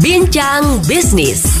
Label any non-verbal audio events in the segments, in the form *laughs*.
Bincang Bisnis.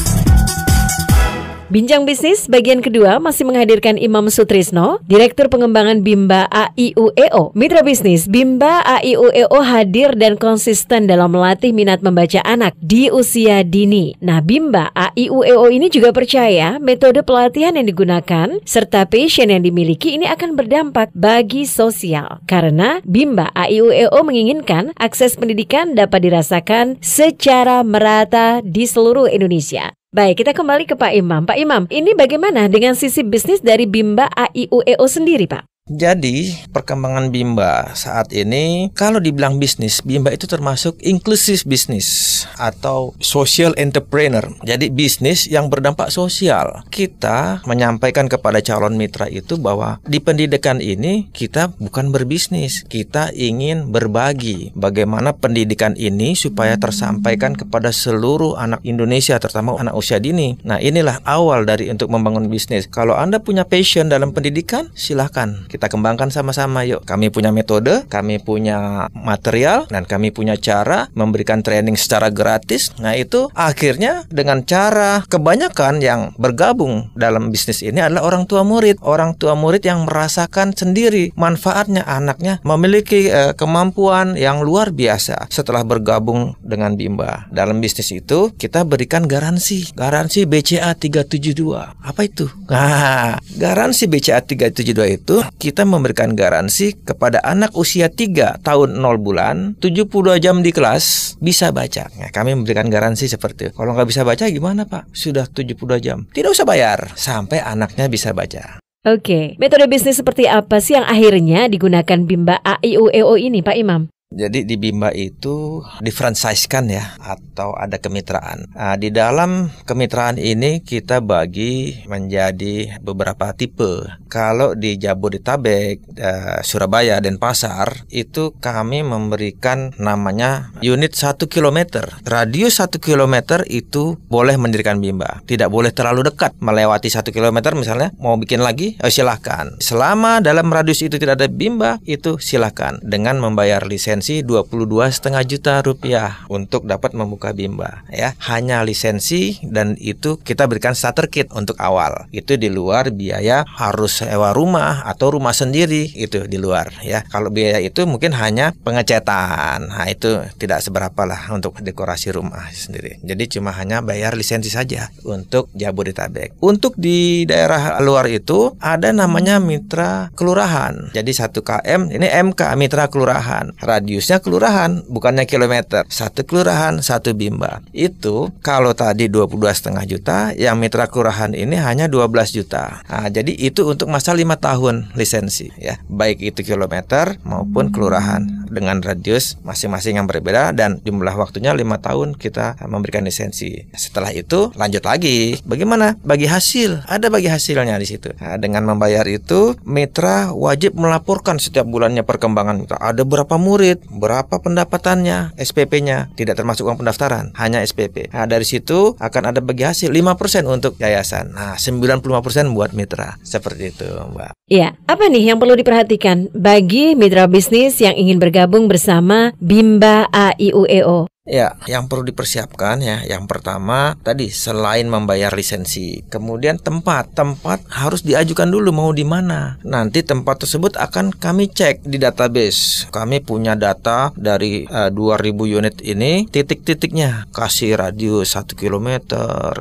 Bincang Bisnis bagian kedua masih menghadirkan Imam Sutrisno, Direktur Pengembangan Bimba AIUEO. Mitra bisnis, Bimba AIUEO hadir dan konsisten dalam melatih minat membaca anak di usia dini. Nah, Bimba AIUEO ini juga percaya metode pelatihan yang digunakan serta passion yang dimiliki ini akan berdampak bagi sosial. Karena Bimba AIUEO menginginkan akses pendidikan dapat dirasakan secara merata di seluruh Indonesia. Baik, kita kembali ke Pak Imam. Pak Imam, ini bagaimana dengan sisi bisnis dari Bimba AIUEO sendiri, Pak? Jadi, perkembangan Bimba saat ini, kalau dibilang bisnis, Bimba itu termasuk inklusif bisnis atau social entrepreneur. Jadi, bisnis yang berdampak sosial. Kita menyampaikan kepada calon mitra itu bahwa di pendidikan ini kita bukan berbisnis, kita ingin berbagi bagaimana pendidikan ini supaya tersampaikan kepada seluruh anak Indonesia, terutama anak usia dini. Nah, inilah awal dari untuk membangun bisnis. Kalau Anda punya passion dalam pendidikan, silahkan kita kembangkan sama-sama yuk. Kami punya metode, kami punya material, dan kami punya cara memberikan training secara gratis. Nah itu akhirnya dengan cara kebanyakan yang bergabung dalam bisnis ini adalah orang tua murid. Orang tua murid yang merasakan sendiri manfaatnya anaknya memiliki eh, kemampuan yang luar biasa setelah bergabung dengan Bimba. Dalam bisnis itu kita berikan garansi, garansi BCA 372. Apa itu? Nah, garansi BCA 372 itu kita kita memberikan garansi kepada anak usia 3 tahun 0 bulan 72 jam di kelas bisa baca. Nah, kami memberikan garansi seperti itu. Kalau nggak bisa baca gimana Pak? Sudah 72 jam. Tidak usah bayar sampai anaknya bisa baca. Oke, okay. metode bisnis seperti apa sih yang akhirnya digunakan Bimba AIUEO ini Pak Imam? Jadi di Bimba itu difransisekan ya atau ada kemitraan. Nah, di dalam kemitraan ini kita bagi menjadi beberapa tipe. Kalau di Jabodetabek, eh, Surabaya dan Pasar itu kami memberikan namanya unit 1 km. Radius 1 km itu boleh mendirikan Bimba. Tidak boleh terlalu dekat melewati 1 km misalnya mau bikin lagi eh, silahkan. Selama dalam radius itu tidak ada Bimba itu silahkan dengan membayar lisensi lisensi 22 setengah juta rupiah untuk dapat membuka Bimba ya. Hanya lisensi dan itu kita berikan starter kit untuk awal. Itu di luar biaya harus sewa rumah atau rumah sendiri itu di luar ya. Kalau biaya itu mungkin hanya pengecetan Nah, itu tidak seberapa lah untuk dekorasi rumah sendiri. Jadi cuma hanya bayar lisensi saja untuk Jabodetabek. Untuk di daerah luar itu ada namanya mitra kelurahan. Jadi satu KM ini MK mitra kelurahan. Radio radiusnya kelurahan, bukannya kilometer. Satu kelurahan, satu bimba. Itu kalau tadi 22,5 setengah juta, yang mitra kelurahan ini hanya 12 juta. Nah, jadi itu untuk masa lima tahun lisensi ya, baik itu kilometer maupun kelurahan dengan radius masing-masing yang berbeda dan jumlah waktunya lima tahun kita memberikan lisensi. Setelah itu lanjut lagi. Bagaimana? Bagi hasil. Ada bagi hasilnya di situ. Nah, dengan membayar itu mitra wajib melaporkan setiap bulannya perkembangan Ada berapa murid, berapa pendapatannya, SPP-nya. Tidak termasuk uang pendaftaran, hanya SPP. Nah, dari situ akan ada bagi hasil lima persen untuk yayasan. Nah, sembilan puluh persen buat mitra. Seperti itu, Mbak. Iya, apa nih yang perlu diperhatikan bagi mitra bisnis yang ingin bergabung bergabung bersama Bimba AIUEO. Ya, yang perlu dipersiapkan ya, yang pertama tadi selain membayar lisensi, kemudian tempat, tempat harus diajukan dulu mau di mana. Nanti tempat tersebut akan kami cek di database. Kami punya data dari uh, eh, 2000 unit ini, titik-titiknya kasih radius 1 km.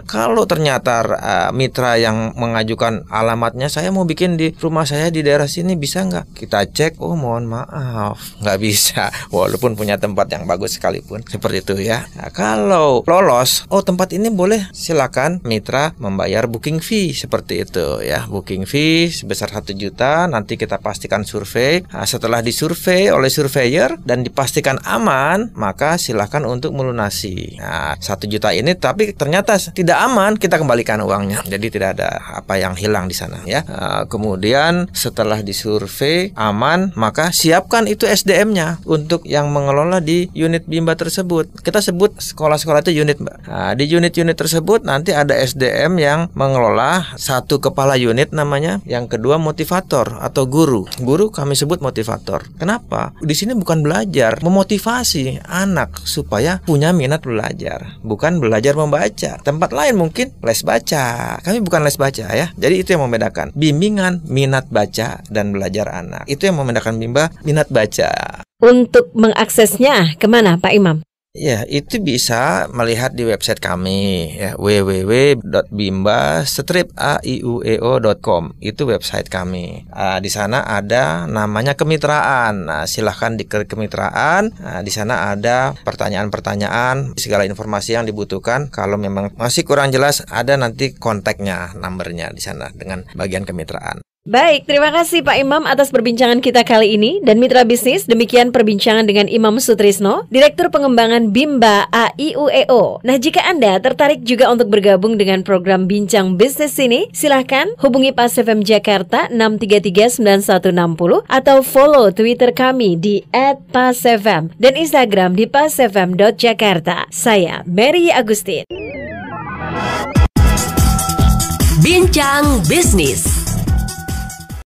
Kalau ternyata uh, mitra yang mengajukan alamatnya saya mau bikin di rumah saya di daerah sini bisa nggak? Kita cek, oh mohon maaf, nggak bisa. *laughs* Walaupun punya tempat yang bagus sekalipun. Seperti seperti itu ya. Nah, kalau lolos, oh tempat ini boleh silakan mitra membayar booking fee seperti itu ya. Booking fee sebesar 1 juta nanti kita pastikan survei. Nah, setelah disurvei oleh surveyor dan dipastikan aman, maka silakan untuk melunasi. Nah, juta ini tapi ternyata tidak aman, kita kembalikan uangnya. Jadi tidak ada apa yang hilang di sana ya. Nah, kemudian setelah disurvei aman, maka siapkan itu SDM-nya untuk yang mengelola di unit Bimba tersebut tersebut. Kita sebut sekolah-sekolah itu unit, Mbak. Nah, di unit-unit tersebut nanti ada SDM yang mengelola satu kepala unit namanya, yang kedua motivator atau guru. Guru kami sebut motivator. Kenapa? Di sini bukan belajar, memotivasi anak supaya punya minat belajar, bukan belajar membaca. Tempat lain mungkin les baca. Kami bukan les baca ya. Jadi itu yang membedakan bimbingan minat baca dan belajar anak. Itu yang membedakan Bimba minat baca. Untuk mengaksesnya kemana Pak Imam? Ya, itu bisa melihat di website kami ya www.bimba-aiueo.com. Itu website kami. Uh, di sana ada namanya kemitraan. Nah, silahkan diklik kemitraan. Nah, di sana ada pertanyaan-pertanyaan, segala informasi yang dibutuhkan. Kalau memang masih kurang jelas, ada nanti kontaknya, nomornya di sana dengan bagian kemitraan. Baik, terima kasih Pak Imam atas perbincangan kita kali ini dan mitra bisnis. Demikian perbincangan dengan Imam Sutrisno, Direktur Pengembangan Bimba AIUEO. Nah, jika Anda tertarik juga untuk bergabung dengan program Bincang Bisnis ini, silahkan hubungi Pas FM Jakarta 6339160 atau follow Twitter kami di @pasfm dan Instagram di pasfm.jakarta. Saya Mary Agustin. Bincang Bisnis.